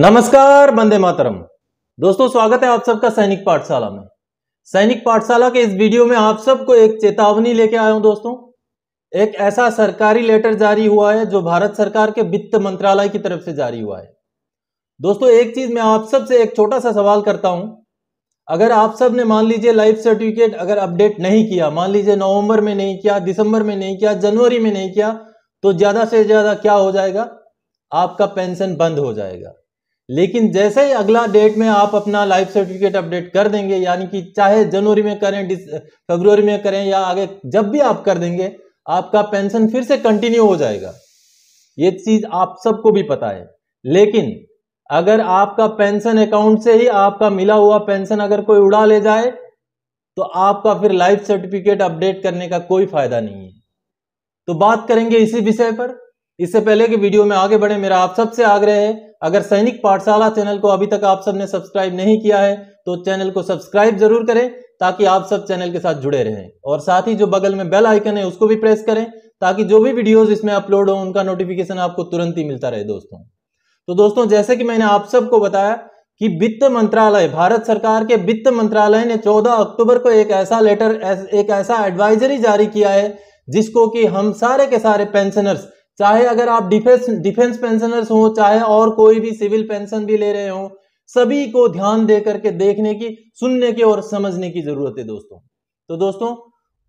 नमस्कार बंदे मातरम दोस्तों स्वागत है आप सबका सैनिक पाठशाला में सैनिक पाठशाला के इस वीडियो में आप सबको एक चेतावनी लेके आया हूं दोस्तों एक ऐसा सरकारी लेटर जारी हुआ है जो भारत सरकार के वित्त मंत्रालय की तरफ से जारी हुआ है दोस्तों एक चीज मैं आप सबसे एक छोटा सा सवाल करता हूं अगर आप सब ने मान लीजिए लाइफ सर्टिफिकेट अगर अपडेट नहीं किया मान लीजिए नवंबर में नहीं किया दिसंबर में नहीं किया जनवरी में नहीं किया तो ज्यादा से ज्यादा क्या हो जाएगा आपका पेंशन बंद हो जाएगा लेकिन जैसे ही अगला डेट में आप अपना लाइफ सर्टिफिकेट अपडेट कर देंगे यानी कि चाहे जनवरी में करें फरवरी में करें या आगे जब भी आप कर देंगे आपका पेंशन फिर से कंटिन्यू हो जाएगा ये चीज आप सबको भी पता है लेकिन अगर आपका पेंशन अकाउंट से ही आपका मिला हुआ पेंशन अगर कोई उड़ा ले जाए तो आपका फिर लाइफ सर्टिफिकेट अपडेट करने का कोई फायदा नहीं है तो बात करेंगे इसी विषय पर इससे पहले के वीडियो में आगे बढ़े मेरा आप सबसे आग्रह है अगर सैनिक पाठशाला चैनल को अभी तक आप सबने सब्सक्राइब नहीं किया है तो चैनल को सब्सक्राइब जरूर करें ताकि आप सब चैनल के साथ जुड़े रहें और साथ ही जो बगल में बेल आइकन है उसको भी प्रेस करें ताकि जो भी वीडियोस इसमें अपलोड हो उनका नोटिफिकेशन आपको तुरंत ही मिलता रहे दोस्तों तो दोस्तों जैसे कि मैंने आप सबको बताया कि वित्त मंत्रालय भारत सरकार के वित्त मंत्रालय ने 14 अक्टूबर को एक ऐसा लेटर एक ऐसा एडवाइजरी जारी किया है जिसको कि हम सारे के सारे पेंशनर्स चाहे अगर आप डिफेंस डिफेंस पेंशनर्स हो चाहे और कोई भी सिविल पेंशन भी ले रहे हो सभी को ध्यान दे करके देखने की सुनने की और समझने की जरूरत है दोस्तों तो दोस्तों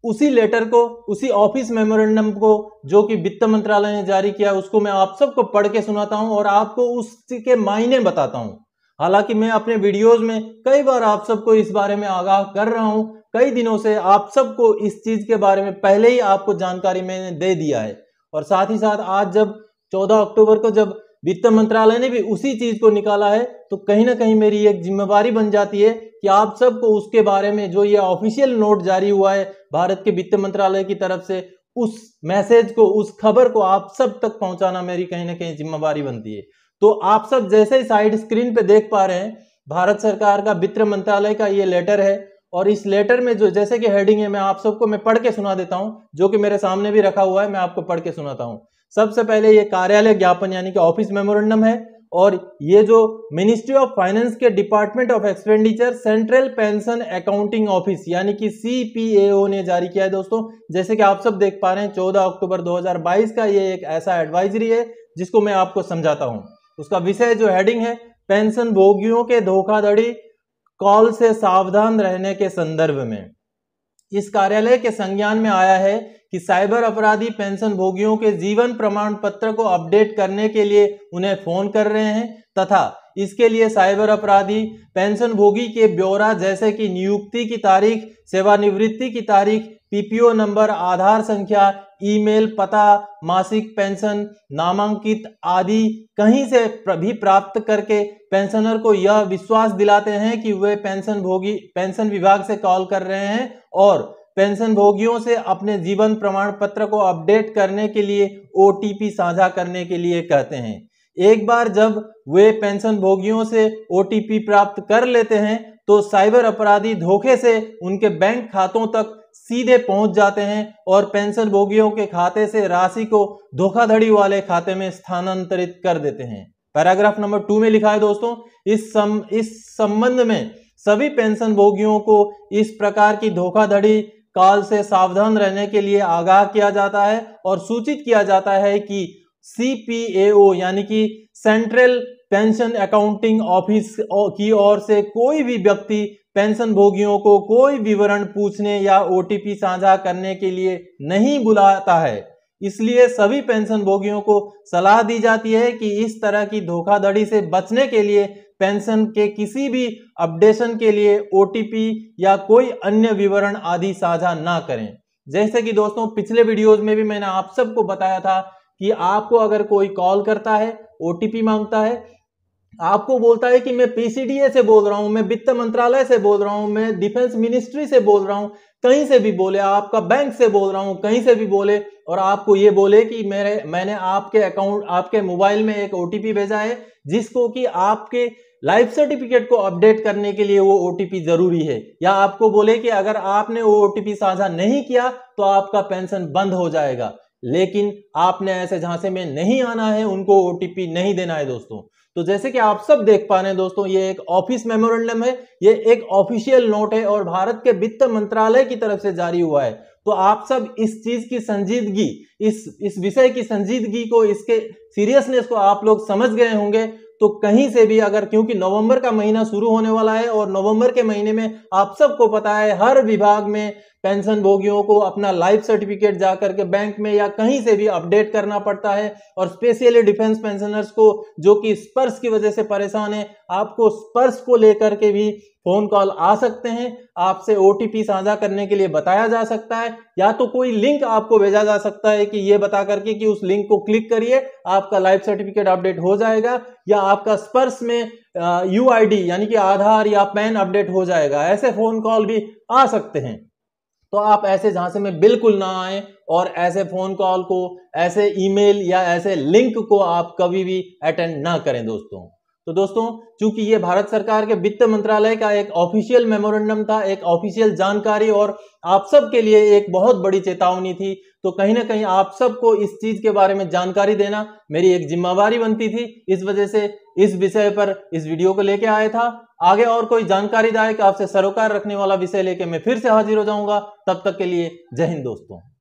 उसी लेटर को उसी ऑफिस मेमोरेंडम को जो कि वित्त मंत्रालय ने जारी किया उसको मैं आप सबको पढ़ के सुनाता हूं और आपको उसके मायने बताता हूं हालांकि मैं अपने वीडियोस में कई बार आप सबको इस बारे में आगाह कर रहा हूं कई दिनों से आप सबको इस चीज के बारे में पहले ही आपको जानकारी मैंने दे दिया है और साथ ही साथ आज जब 14 अक्टूबर को जब वित्त मंत्रालय ने भी उसी चीज को निकाला है तो कहीं ना कहीं मेरी एक जिम्मेवारी बन जाती है कि आप सबको उसके बारे में जो ये ऑफिशियल नोट जारी हुआ है भारत के वित्त मंत्रालय की तरफ से उस मैसेज को उस खबर को आप सब तक पहुंचाना मेरी कहीं ना कहीं जिम्मेवारी बनती है तो आप सब जैसे ही साइड स्क्रीन पे देख पा रहे हैं भारत सरकार का वित्त मंत्रालय का ये लेटर है और इस लेटर में जो जैसे कि हेडिंग है मैं आप सबको मैं पढ़ के सुना देता हूं जो कि मेरे सामने भी रखा हुआ है मैं आपको पढ़ के सुनाता हूं सबसे पहले ये कार्यालय ज्ञापन यानी कि ऑफिस मेमोरेंडम है और ये जो मिनिस्ट्री ऑफ फाइनेंस के department of expenditure central pension accounting office यानी कि सीपीएओ ने जारी किया है दोस्तों जैसे कि आप सब देख पा रहे हैं 14 अक्टूबर 2022 का ये एक ऐसा एडवाइजरी है जिसको मैं आपको समझाता हूं उसका विषय जो हेडिंग है पेंशन भोगियों के धोखाधड़ी कॉल से सावधान रहने के संदर्भ में इस कार्यालय के संज्ञान में आया है कि साइबर अपराधी पेंशन भोगियों के जीवन प्रमाण पत्र को अपडेट करने के लिए उन्हें फोन कर रहे हैं तथा इसके लिए साइबर अपराधी पेंशन भोगी के ब्यौरा जैसे कि नियुक्ति की तारीख सेवानिवृत्ति की तारीख पीपीओ नंबर आधार संख्या ईमेल पता मासिक पेंशन नामांकित आदि कहीं से भी प्राप्त करके पेंशनर को यह विश्वास दिलाते हैं कि वे पेंशन भोगी पेंशन विभाग से कॉल कर रहे हैं और पेंशन भोगियों से अपने जीवन प्रमाण पत्र को अपडेट करने के लिए ओ साझा करने के लिए कहते हैं एक बार जब वे पेंशन भोगियों से ओ प्राप्त कर लेते हैं तो साइबर अपराधी धोखे से उनके बैंक खातों तक सीधे पहुंच जाते हैं और पेंशन भोगियों के खाते से राशि को धोखाधड़ी वाले खाते में स्थानांतरित कर देते हैं पैराग्राफ नंबर टू में लिखा है दोस्तों इस सम इस संबंध में सभी पेंशन भोगियों को इस प्रकार की धोखाधड़ी काल से सावधान रहने के लिए आगाह किया जाता है और सूचित किया जाता है कि सीपीएओ यानी कि सेंट्रल पेंशन अकाउंटिंग ऑफिस की ओर से कोई भी व्यक्ति पेंशन भोगियों को कोई विवरण पूछने या ओटीपी साझा करने के लिए नहीं बुलाता है इसलिए सभी पेंशन भोगियों को सलाह दी जाती है कि इस तरह की धोखाधड़ी से बचने के लिए पेंशन के किसी भी अपडेशन के लिए ओटीपी या कोई अन्य विवरण आदि साझा ना करें जैसे कि दोस्तों पिछले वीडियोस में भी मैंने आप सबको बताया था कि आपको अगर कोई कॉल करता है ओ मांगता है आपको बोलता है कि मैं पीसीडीए से बोल रहा हूं मैं वित्त मंत्रालय से बोल रहा हूं मैं डिफेंस मिनिस्ट्री से बोल रहा हूं कहीं से भी बोले आपका बैंक से बोल रहा हूं कहीं से भी बोले और आपको ये बोले कि मेरे मैंने आपके अकाउंट आपके मोबाइल में एक ओटीपी भेजा है जिसको कि आपके लाइफ सर्टिफिकेट को अपडेट करने के लिए वो ओटीपी जरूरी है या आपको बोले कि अगर आपने वो ओटीपी साझा नहीं किया तो आपका पेंशन बंद हो जाएगा लेकिन आपने ऐसे झांसे में नहीं आना है उनको ओटीपी नहीं देना है दोस्तों तो जैसे कि आप सब देख पा रहे हैं दोस्तों ये एक ऑफिस मेमोरेंडम है ये एक ऑफिशियल नोट है और भारत के वित्त मंत्रालय की तरफ से जारी हुआ है तो आप सब इस चीज की संजीदगी इस इस विषय की संजीदगी को इसके सीरियसनेस को आप लोग समझ गए होंगे तो कहीं से भी अगर क्योंकि नवंबर का महीना शुरू होने वाला है और नवंबर के महीने में आप सबको पता है हर विभाग में पेंशन भोगियों को अपना लाइफ सर्टिफिकेट जा करके बैंक में या कहीं से भी अपडेट करना पड़ता है और स्पेशली डिफेंस पेंशनर्स को जो कि स्पर्श की वजह से परेशान है आपको स्पर्श को लेकर के भी फोन कॉल आ सकते हैं आपसे ओ साझा करने के लिए बताया जा सकता है या तो कोई लिंक आपको भेजा जा सकता है कि ये बता करके कि उस लिंक को क्लिक करिए आपका लाइफ सर्टिफिकेट अपडेट हो जाएगा या आपका स्पर्श में यू यानी कि आधार या पैन अपडेट हो जाएगा ऐसे फोन कॉल भी आ सकते हैं तो आप ऐसे झांसे में बिल्कुल ना आए और ऐसे फोन कॉल को ऐसे ईमेल या ऐसे लिंक को आप कभी भी अटेंड ना करें दोस्तों तो दोस्तों चूंकि ये भारत सरकार के वित्त मंत्रालय का एक ऑफिशियल मेमोरेंडम था एक ऑफिशियल जानकारी और आप सब के लिए एक बहुत बड़ी चेतावनी थी तो कहीं ना कहीं आप सबको इस चीज के बारे में जानकारी देना मेरी एक जिम्मेवारी बनती थी इस वजह से इस विषय पर इस वीडियो को लेके आया था आगे और कोई जानकारी दायक आपसे सरोकार रखने वाला विषय लेके मैं फिर से हाजिर हो जाऊंगा तब तक के लिए जय हिंद दोस्तों